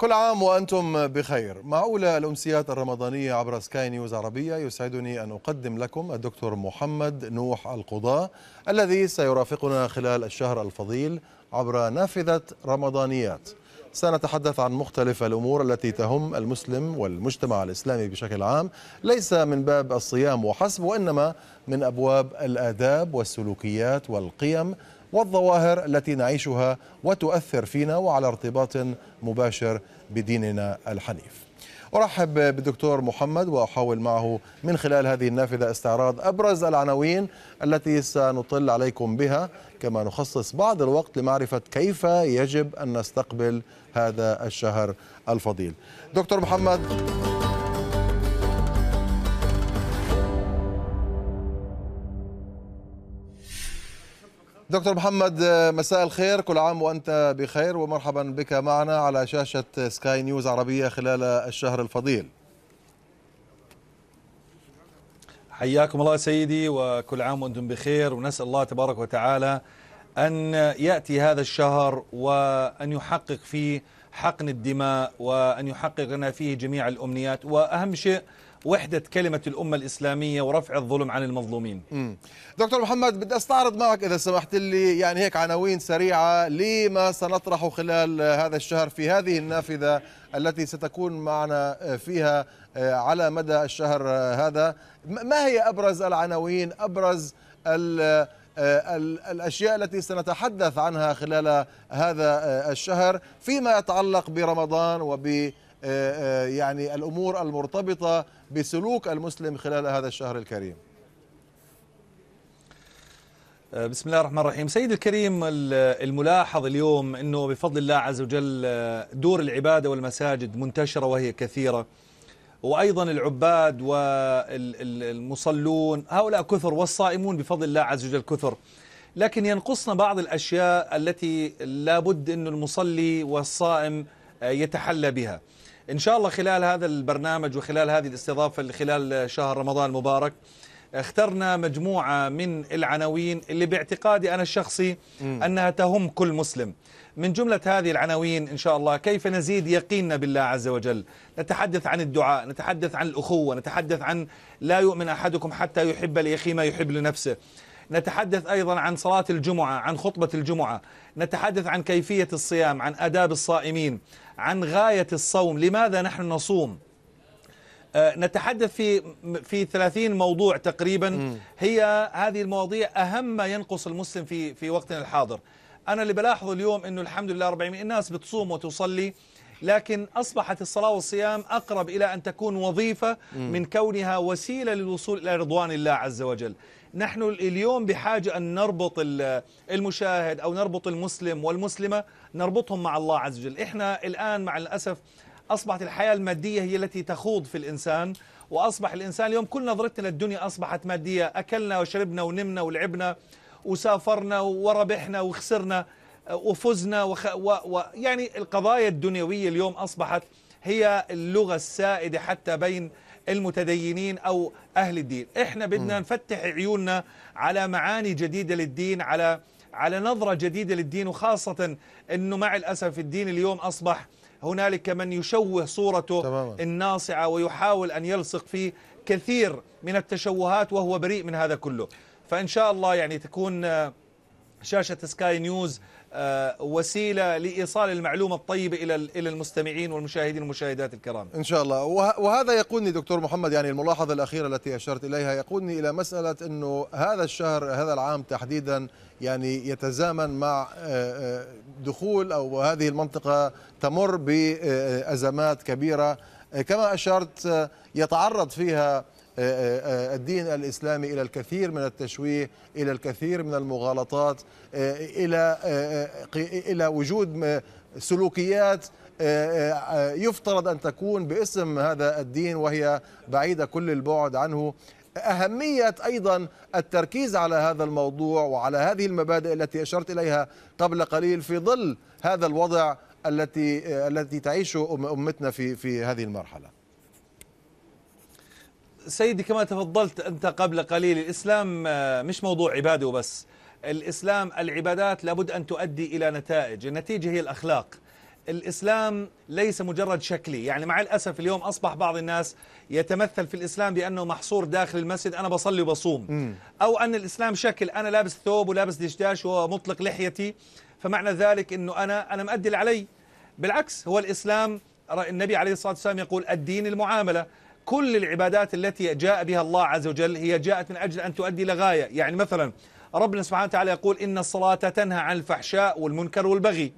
كل عام وأنتم بخير مع أولى الأمسيات الرمضانية عبر سكاي نيوز عربية يسعدني أن أقدم لكم الدكتور محمد نوح القضاء الذي سيرافقنا خلال الشهر الفضيل عبر نافذة رمضانيات سنتحدث عن مختلف الأمور التي تهم المسلم والمجتمع الإسلامي بشكل عام ليس من باب الصيام وحسب وإنما من أبواب الآداب والسلوكيات والقيم والظواهر التي نعيشها وتؤثر فينا وعلى ارتباط مباشر بديننا الحنيف أرحب بالدكتور محمد وأحاول معه من خلال هذه النافذة استعراض أبرز العناوين التي سنطل عليكم بها كما نخصص بعض الوقت لمعرفة كيف يجب أن نستقبل هذا الشهر الفضيل دكتور محمد دكتور محمد آه، مساء الخير كل عام وأنت بخير ومرحبا بك معنا على شاشة سكاي نيوز عربية خلال الشهر الفضيل حياكم الله سيدي وكل عام وأنتم بخير ونسأل الله تبارك وتعالى أن يأتي هذا الشهر وأن يحقق فيه حقن الدماء وأن يحقق لنا فيه جميع الأمنيات وأهم شيء وحدة كلمة الأمة الإسلامية ورفع الظلم عن المظلومين مم. دكتور محمد بدي أستعرض معك إذا سمحت لي يعني هيك عناوين سريعة لما سنطرح خلال هذا الشهر في هذه النافذة التي ستكون معنا فيها آه، على مدى الشهر آه، هذا ما هي أبرز العناوين أبرز آه، ال الأشياء التي سنتحدث عنها خلال هذا الشهر فيما يتعلق برمضان وب آه، آه، يعني الأمور المرتبطة بسلوك المسلم خلال هذا الشهر الكريم آه، بسم الله الرحمن الرحيم سيد الكريم الملاحظ اليوم أنه بفضل الله عز وجل دور العبادة والمساجد منتشرة وهي كثيرة وأيضا العباد والمصلون هؤلاء كثر والصائمون بفضل الله عز وجل كثر لكن ينقصنا بعض الأشياء التي لابد أن المصلي والصائم يتحلى بها إن شاء الله خلال هذا البرنامج وخلال هذه الاستضافة خلال شهر رمضان المبارك اخترنا مجموعة من العناوين اللي باعتقادي أنا الشخصي أنها تهم كل مسلم من جملة هذه العناوين إن شاء الله كيف نزيد يقيننا بالله عز وجل نتحدث عن الدعاء نتحدث عن الأخوة نتحدث عن لا يؤمن أحدكم حتى يحب لأخيه ما يحب لنفسه نتحدث أيضا عن صلاة الجمعة عن خطبة الجمعة نتحدث عن كيفية الصيام عن أداب الصائمين عن غاية الصوم لماذا نحن نصوم آه، نتحدث في في 30 موضوع تقريبا هي هذه المواضيع أهم ما ينقص المسلم في في وقتنا الحاضر أنا اللي بلاحظه اليوم أنه الحمد لله 400 الناس بتصوم وتصلي لكن أصبحت الصلاة والصيام أقرب إلى أن تكون وظيفة من كونها وسيلة للوصول إلى رضوان الله عز وجل نحن اليوم بحاجة أن نربط المشاهد أو نربط المسلم والمسلمة نربطهم مع الله عز وجل إحنا الآن مع الأسف أصبحت الحياة المادية هي التي تخوض في الإنسان وأصبح الإنسان اليوم كل نظرتنا للدنيا أصبحت مادية أكلنا وشربنا ونمنا ولعبنا وسافرنا وربحنا وخسرنا آه، وفزنا وخ... و... و... يعني القضايا الدنيوية اليوم أصبحت هي اللغة السائدة حتى بين المتدينين أو أهل الدين إحنا بدنا نفتح عيوننا على معاني جديدة للدين على على نظرة جديدة للدين وخاصة أنه مع الأسف الدين اليوم أصبح هنالك من يشوه صورته تماما. الناصعة ويحاول أن يلصق فيه كثير من التشوهات وهو بريء من هذا كله فإن شاء الله يعني تكون شاشة سكاي نيوز آه، وسيلة لإيصال المعلومة الطيبة إلى إلى المستمعين والمشاهدين والمشاهدات الكرام إن شاء الله وهذا يقودني دكتور محمد يعني الملاحظة الأخيرة التي أشرت إليها يقودني إلى مسألة أنه هذا الشهر هذا العام تحديدا يعني يتزامن مع آه، آه، دخول أو هذه المنطقة تمر بأزمات كبيرة كما أشرت يتعرض فيها آه، آه، آه، الدين الإسلامي إلى الكثير من التشويه إلى الكثير من المغالطات إلى إلى وجود سلوكيات يفترض أن تكون باسم هذا الدين وهي بعيدة كل البعد عنه أهمية أيضا التركيز على هذا الموضوع وعلى هذه المبادئ التي أشرت إليها قبل قليل في ظل هذا الوضع التي التي تعيشه أمتنا في في هذه المرحلة سيدي كما تفضلت أنت قبل قليل الإسلام آه، مش موضوع عبادة وبس الإسلام العبادات لابد أن تؤدي إلى نتائج النتيجة هي الأخلاق الإسلام ليس مجرد شكلي يعني مع الأسف اليوم أصبح بعض الناس يتمثل في الإسلام بأنه محصور داخل المسجد أنا بصلي وبصوم أو أن الإسلام شكل أنا لابس ثوب ولابس دشداش ومطلق لحيتي فمعنى ذلك أنه أنا أنا مأدي اللي علي بالعكس هو الإسلام النبي عليه الصلاة والسلام يقول الدين المعاملة كل العبادات التي جاء بها الله عز وجل هي جاءت من أجل أن تؤدي لغاية يعني مثلا ربنا سبحانه وتعالى يقول إن الصلاة تنهى عن الفحشاء والمنكر والبغي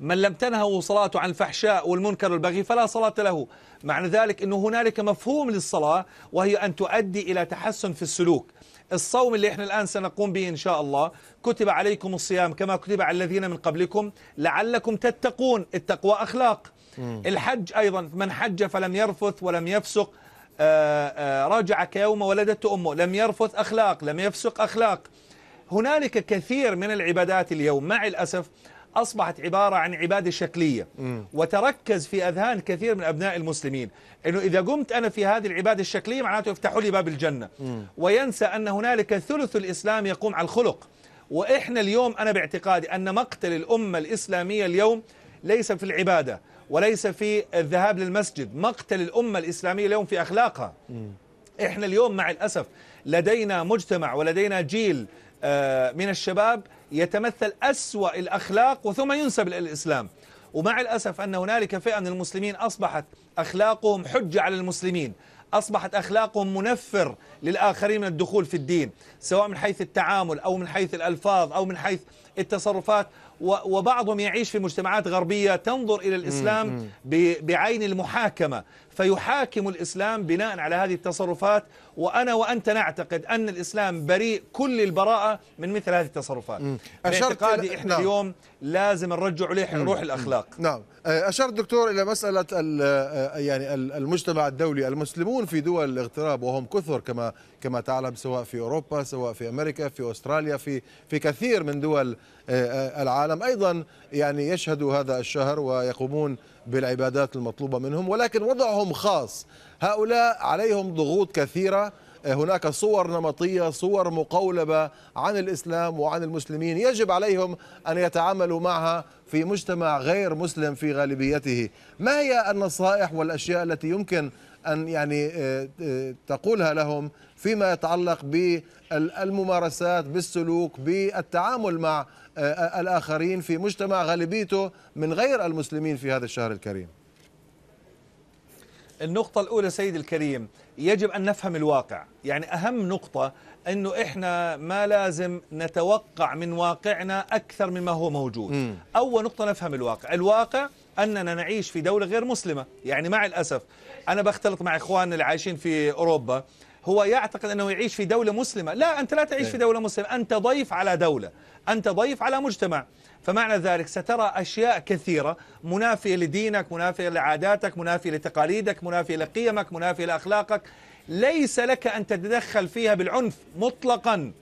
من لم تنهه صلاة عن الفحشاء والمنكر والبغي فلا صلاة له معنى ذلك أنه هنالك مفهوم للصلاة وهي أن تؤدي إلى تحسن في السلوك الصوم اللي احنا الآن سنقوم به إن شاء الله كتب عليكم الصيام كما كتب على الذين من قبلكم لعلكم تتقون التقوى أخلاق الحج أيضا من حج فلم يرفث ولم يفسق آه، آه، رجع كيوم ولدته أمه لم يرفث أخلاق لم يفسق أخلاق هنالك كثير من العبادات اليوم مع الأسف أصبحت عبارة عن عبادة شكلية مم. وتركز في أذهان كثير من أبناء المسلمين أنه إذا قمت أنا في هذه العبادة الشكلية معناته يفتحوا لي باب الجنة مم. وينسى أن هنالك ثلث الإسلام يقوم على الخلق وإحنا اليوم أنا باعتقادي أن مقتل الأمة الإسلامية اليوم ليس في العبادة وليس في الذهاب للمسجد مقتل الأمة الإسلامية اليوم في أخلاقها إحنا اليوم مع الأسف لدينا مجتمع ولدينا جيل آه، من الشباب يتمثل أسوأ الأخلاق وثم ينسب للإسلام ومع الأسف أن هنالك فئة من المسلمين أصبحت أخلاقهم حجة على المسلمين أصبحت أخلاقهم منفر للآخرين من الدخول في الدين سواء من حيث التعامل أو من حيث الألفاظ أو من حيث التصرفات وبعضهم يعيش في مجتمعات غربية تنظر إلى الإسلام بعين المحاكمة فيحاكم الإسلام بناء على هذه التصرفات وأنا وأنت نعتقد أن الإسلام بريء كل البراءة من مثل هذه التصرفات باعتقادي إحنا نعم. اليوم لازم نرجع عليه روح الأخلاق نعم أه، أشرت دكتور إلى مسألة أه، يعني المجتمع الدولي المسلمون في دول الاغتراب وهم كثر كما كما تعلم سواء في أوروبا سواء في أمريكا في أستراليا في في كثير من دول أه، العالم أيضا يعني يشهدوا هذا الشهر ويقومون بالعبادات المطلوبة منهم ولكن وضعهم خاص هؤلاء عليهم ضغوط كثيرة آه، هناك صور نمطية صور مقولبة عن الإسلام وعن المسلمين يجب عليهم أن يتعاملوا معها في مجتمع غير مسلم في غالبيته ما هي النصائح والأشياء التي يمكن أن يعني آه، آه، تقولها لهم فيما يتعلق بالممارسات بالسلوك بالتعامل مع آه، الآخرين في مجتمع غالبيته من غير المسلمين في هذا الشهر الكريم النقطة الأولى سيد الكريم يجب أن نفهم الواقع يعني أهم نقطة أنه إحنا ما لازم نتوقع من واقعنا أكثر مما هو موجود م. أول نقطة نفهم الواقع الواقع أننا نعيش في دولة غير مسلمة يعني مع الأسف أنا بختلط مع إخواننا اللي عايشين في أوروبا هو يعتقد أنه يعيش في دولة مسلمة لا أنت لا تعيش في إيه. دولة مسلمة أنت ضيف على دولة أنت ضيف على مجتمع فمعنى ذلك سترى أشياء كثيرة منافية لدينك منافية لعاداتك منافية لتقاليدك منافية لقيمك منافية لأخلاقك ليس لك أن تتدخل فيها بالعنف مطلقا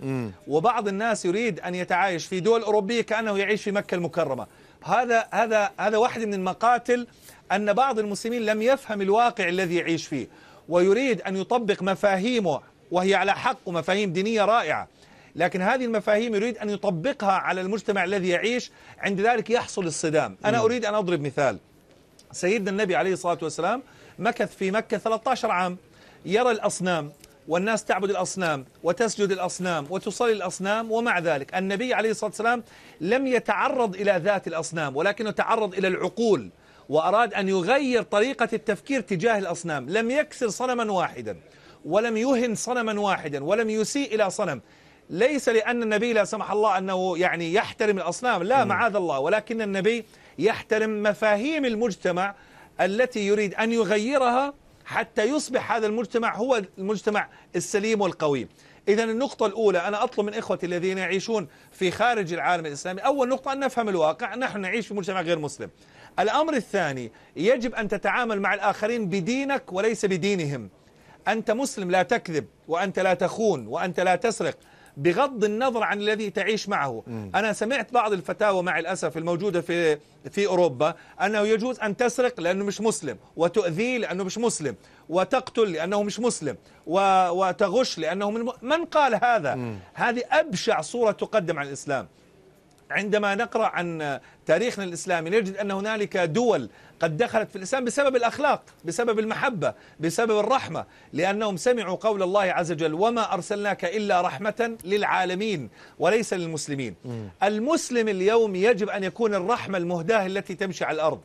وبعض الناس يريد أن يتعايش في دول أوروبية كأنه يعيش في مكة المكرمة هذا هذا هذا واحد من المقاتل أن بعض المسلمين لم يفهم الواقع الذي يعيش فيه ويريد أن يطبق مفاهيمه وهي على حق ومفاهيم دينية رائعة لكن هذه المفاهيم يريد أن يطبقها على المجتمع الذي يعيش عند ذلك يحصل الصدام أنا أريد أن أضرب مثال سيدنا النبي عليه الصلاة والسلام مكث في مكة 13 عام يرى الأصنام والناس تعبد الأصنام وتسجد الأصنام وتصلي الأصنام ومع ذلك النبي عليه الصلاة والسلام لم يتعرض إلى ذات الأصنام ولكنه تعرض إلى العقول وأراد أن يغير طريقة التفكير تجاه الأصنام لم يكسر صنما واحدا ولم يهن صنما واحدا ولم يسيء إلى صنم ليس لأن النبي لا سمح الله أنه يعني يحترم الأصنام لا معاذ الله ولكن النبي يحترم مفاهيم المجتمع التي يريد أن يغيرها حتى يصبح هذا المجتمع هو المجتمع السليم والقوي إذا النقطة الأولى أنا أطلب من إخوتي الذين يعيشون في خارج العالم الإسلامي أول نقطة أن نفهم الواقع نحن نعيش في مجتمع غير مسلم الأمر الثاني يجب أن تتعامل مع الآخرين بدينك وليس بدينهم أنت مسلم لا تكذب وأنت لا تخون وأنت لا تسرق بغض النظر عن الذي تعيش معه م. أنا سمعت بعض الفتاوى مع الأسف الموجودة في في أوروبا أنه يجوز أن تسرق لأنه مش مسلم وتؤذيه لأنه مش مسلم وتقتل لأنه مش مسلم وتغش لأنه من, من قال هذا م. هذه أبشع صورة تقدم عن الإسلام عندما نقرأ عن تاريخنا الإسلامي نجد أن هنالك دول قد دخلت في الإسلام بسبب الأخلاق بسبب المحبة بسبب الرحمة لأنهم سمعوا قول الله عز وجل وما أرسلناك إلا رحمة للعالمين وليس للمسلمين المسلم اليوم يجب أن يكون الرحمة المهداة التي تمشي على الأرض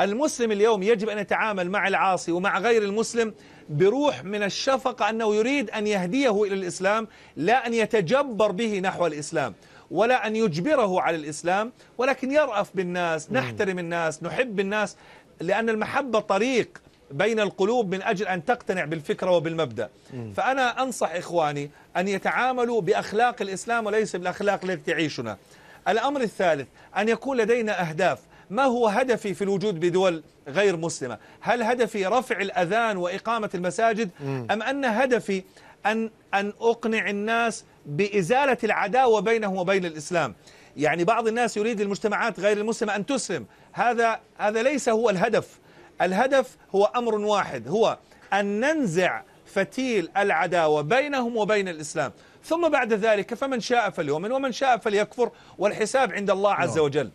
المسلم اليوم يجب أن يتعامل مع العاصي ومع غير المسلم بروح من الشفقة أنه يريد أن يهديه إلى الإسلام لا أن يتجبر به نحو الإسلام ولا أن يجبره على الإسلام ولكن يرأف بالناس نحترم الناس نحب الناس لأن المحبة طريق بين القلوب من أجل أن تقتنع بالفكرة وبالمبدأ فأنا أنصح إخواني أن يتعاملوا بأخلاق الإسلام وليس بالأخلاق التي تعيشنا الأمر الثالث أن يكون لدينا أهداف ما هو هدفي في الوجود بدول غير مسلمة هل هدفي رفع الأذان وإقامة المساجد أم أن هدفي أن, أن أقنع الناس بإزالة العداوة بينه وبين الإسلام يعني بعض الناس يريد المجتمعات غير المسلمة أن تسلم هذا هذا ليس هو الهدف الهدف هو أمر واحد هو أن ننزع فتيل العداوة بينهم وبين الإسلام ثم بعد ذلك فمن شاء فليؤمن ومن شاء فليكفر والحساب عند الله عز نعم. وجل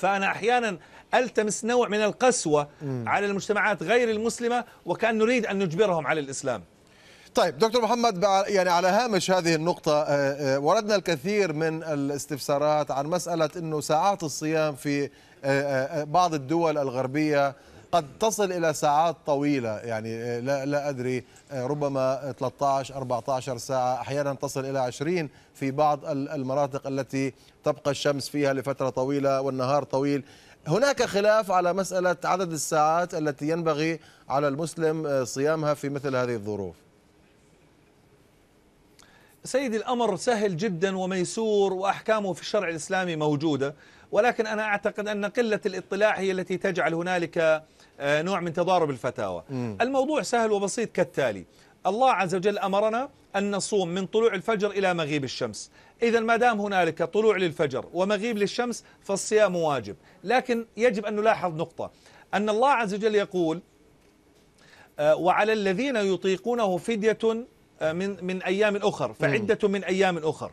فأنا أحيانا ألتمس نوع من القسوة على المجتمعات غير المسلمة وكأن نريد أن نجبرهم على الإسلام طيب دكتور محمد يعني على هامش هذه النقطة آه، آه، وردنا الكثير من الاستفسارات عن مسألة أنه ساعات الصيام في آه، بعض الدول الغربية قد تصل إلى ساعات طويلة يعني لا, لا أدري ربما 13 14 ساعة أحيانا تصل إلى 20 في بعض المناطق التي تبقى الشمس فيها لفترة طويلة والنهار طويل هناك خلاف على مسألة عدد الساعات التي ينبغي على المسلم صيامها في مثل هذه الظروف سيدي الأمر سهل جدا وميسور وأحكامه في الشرع الإسلامي موجودة ولكن أنا أعتقد أن قلة الاطلاع هي التي تجعل هنالك آه، نوع من تضارب الفتاوى م. الموضوع سهل وبسيط كالتالي الله عز وجل أمرنا أن نصوم من طلوع الفجر إلى مغيب الشمس إذا ما دام هنالك طلوع للفجر ومغيب للشمس فالصيام واجب لكن يجب أن نلاحظ نقطة أن الله عز وجل يقول آه، وعلى الذين يطيقونه فدية آه، من من أيام أخر فعدة من أيام أخر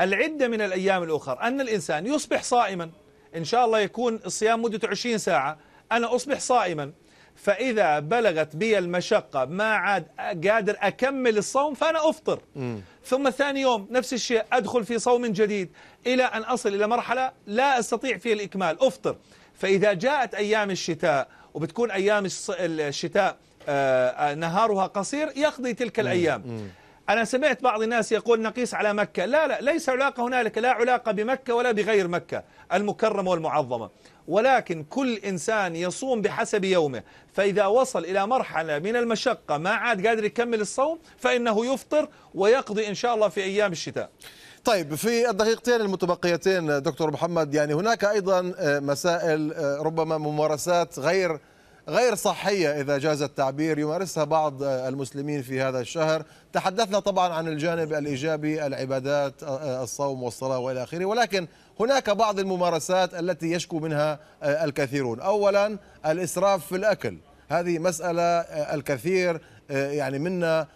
العدة من الأيام الأخر أن الإنسان يصبح صائما إن شاء الله يكون الصيام مدة 20 ساعة أنا أصبح صائما فإذا بلغت بي المشقة ما عاد قادر أكمل الصوم فأنا أفطر ثم ثاني يوم نفس الشيء أدخل في صوم جديد إلى أن أصل إلى مرحلة لا أستطيع فيها الإكمال أفطر فإذا جاءت أيام الشتاء وبتكون أيام الشتاء آه، آه، نهارها قصير يقضي تلك الأيام أنا سمعت بعض الناس يقول نقيس على مكة لا لا ليس علاقة هنالك لا علاقة بمكة ولا بغير مكة المكرمة والمعظمة ولكن كل إنسان يصوم بحسب يومه فإذا وصل إلى مرحلة من المشقة ما عاد قادر يكمل الصوم فإنه يفطر ويقضي إن شاء الله في أيام الشتاء طيب في الدقيقتين المتبقيتين دكتور محمد يعني هناك أيضا آه، مسائل ربما ممارسات غير غير صحية إذا جاز التعبير يمارسها بعض المسلمين في هذا الشهر تحدثنا طبعا عن الجانب الإيجابي العبادات الصوم والصلاة وإلى آخره ولكن هناك بعض الممارسات التي يشكو منها الكثيرون أولا الإسراف في الأكل هذه مسألة الكثير يعني منا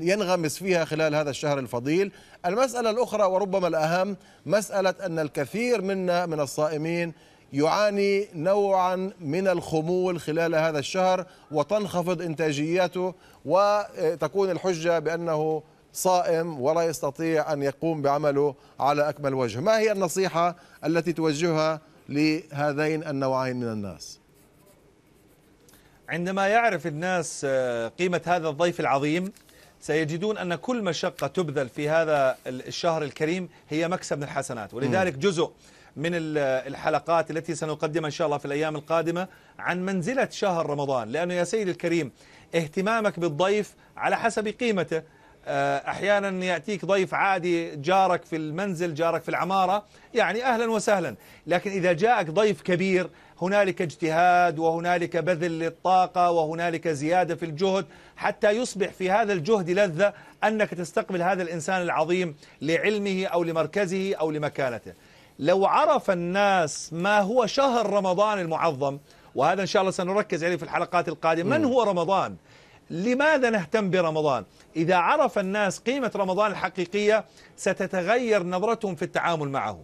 ينغمس فيها خلال هذا الشهر الفضيل المسألة الأخرى وربما الأهم مسألة أن الكثير منا من الصائمين يعاني نوعا من الخمول خلال هذا الشهر وتنخفض انتاجياته وتكون الحجة بأنه صائم ولا يستطيع أن يقوم بعمله على أكمل وجه ما هي النصيحة التي توجهها لهذين النوعين من الناس عندما يعرف الناس آه، قيمة هذا الضيف العظيم سيجدون أن كل مشقة تبذل في هذا الشهر الكريم هي مكسب من الحسنات ولذلك جزء من الحلقات التي سنقدمها إن شاء الله في الأيام القادمة عن منزلة شهر رمضان لأنه يا سيدي الكريم اهتمامك بالضيف على حسب قيمته آه، احيانا ياتيك ضيف عادي جارك في المنزل جارك في العماره يعني اهلا وسهلا لكن اذا جاءك ضيف كبير هنالك اجتهاد وهنالك بذل للطاقه وهنالك زياده في الجهد حتى يصبح في هذا الجهد لذه انك تستقبل هذا الانسان العظيم لعلمه او لمركزه او لمكانته لو عرف الناس ما هو شهر رمضان المعظم وهذا إن شاء الله سنركز عليه في الحلقات القادمة من هو رمضان لماذا نهتم برمضان إذا عرف الناس قيمة رمضان الحقيقية ستتغير نظرتهم في التعامل معه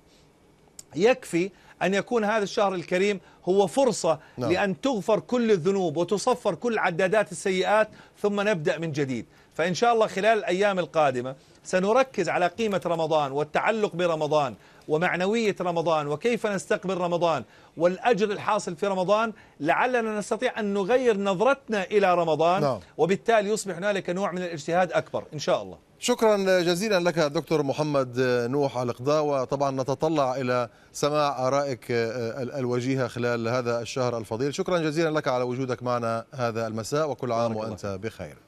يكفي أن يكون هذا الشهر الكريم هو فرصة نعم. لأن تغفر كل الذنوب وتصفر كل عدادات السيئات ثم نبدأ من جديد فإن شاء الله خلال الأيام القادمة سنركز على قيمة رمضان والتعلق برمضان ومعنوية رمضان وكيف نستقبل رمضان والأجر الحاصل في رمضان لعلنا نستطيع أن نغير نظرتنا إلى رمضان نعم. وبالتالي يصبح هنالك نوع من الاجتهاد أكبر إن شاء الله شكرا جزيلا لك دكتور محمد نوح القضاء وطبعا نتطلع إلى سماع آرائك الوجيهة خلال هذا الشهر الفضيل شكرا جزيلا لك على وجودك معنا هذا المساء وكل عام وأنت بخير